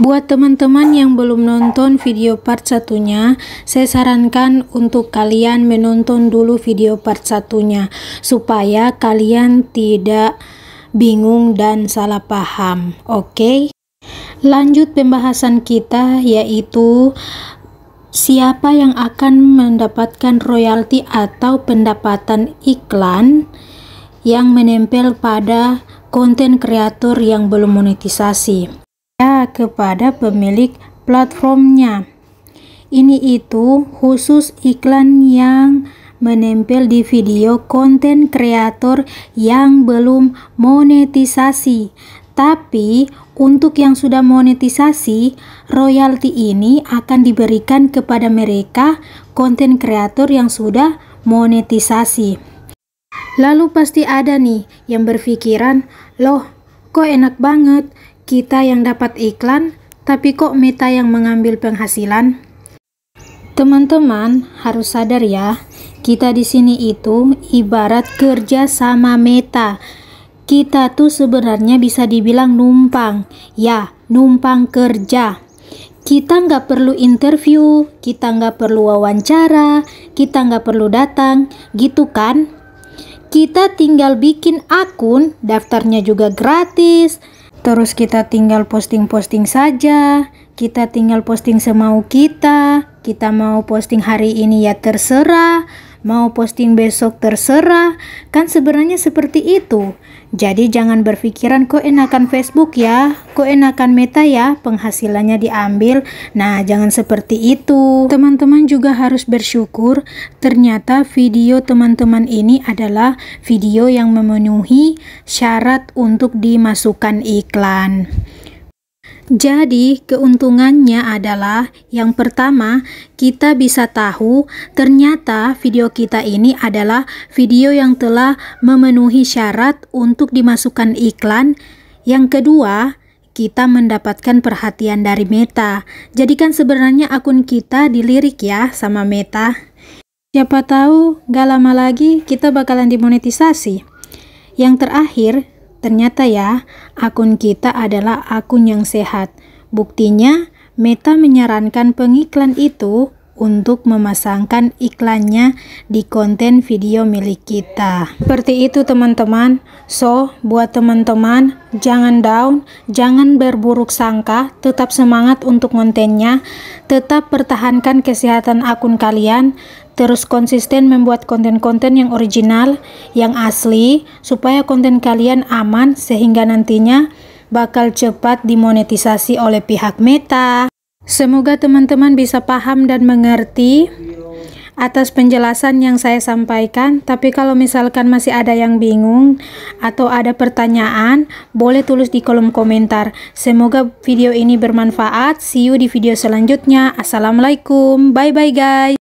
Buat teman-teman yang belum nonton video part satunya, saya sarankan untuk kalian menonton dulu video part satunya supaya kalian tidak bingung dan salah paham. Oke. Okay? Lanjut pembahasan kita yaitu siapa yang akan mendapatkan royalti atau pendapatan iklan yang menempel pada konten kreator yang belum monetisasi kepada pemilik platformnya. Ini itu khusus iklan yang menempel di video konten kreator yang belum monetisasi. Tapi untuk yang sudah monetisasi, royalti ini akan diberikan kepada mereka konten kreator yang sudah monetisasi. Lalu pasti ada nih yang berpikiran, "Loh, kok enak banget kita yang dapat iklan, tapi kok Meta yang mengambil penghasilan? Teman-teman harus sadar ya, kita di sini itu ibarat kerja sama Meta. Kita tuh sebenarnya bisa dibilang numpang, ya numpang kerja. Kita nggak perlu interview, kita nggak perlu wawancara, kita nggak perlu datang, gitu kan? Kita tinggal bikin akun, daftarnya juga gratis, terus kita tinggal posting-posting saja, kita tinggal posting semau kita, kita mau posting hari ini ya terserah, Mau posting besok terserah, kan sebenarnya seperti itu. Jadi jangan berpikiran kok enakan Facebook ya, kok enakan Meta ya, penghasilannya diambil. Nah, jangan seperti itu. Teman-teman juga harus bersyukur ternyata video teman-teman ini adalah video yang memenuhi syarat untuk dimasukkan iklan. Jadi, keuntungannya adalah yang pertama, kita bisa tahu ternyata video kita ini adalah video yang telah memenuhi syarat untuk dimasukkan iklan. Yang kedua, kita mendapatkan perhatian dari Meta. Jadikan sebenarnya akun kita dilirik ya sama Meta. Siapa tahu gak lama lagi kita bakalan dimonetisasi. Yang terakhir, Ternyata ya, akun kita adalah akun yang sehat. Buktinya, Meta menyarankan pengiklan itu untuk memasangkan iklannya di konten video milik kita. Seperti itu teman-teman. So, buat teman-teman, jangan down, jangan berburuk sangka, tetap semangat untuk kontennya, tetap pertahankan kesehatan akun kalian, terus konsisten membuat konten-konten yang original, yang asli, supaya konten kalian aman sehingga nantinya bakal cepat dimonetisasi oleh pihak Meta. Semoga teman-teman bisa paham dan mengerti atas penjelasan yang saya sampaikan. Tapi kalau misalkan masih ada yang bingung atau ada pertanyaan, boleh tulis di kolom komentar. Semoga video ini bermanfaat. See you di video selanjutnya. Assalamualaikum. Bye-bye guys.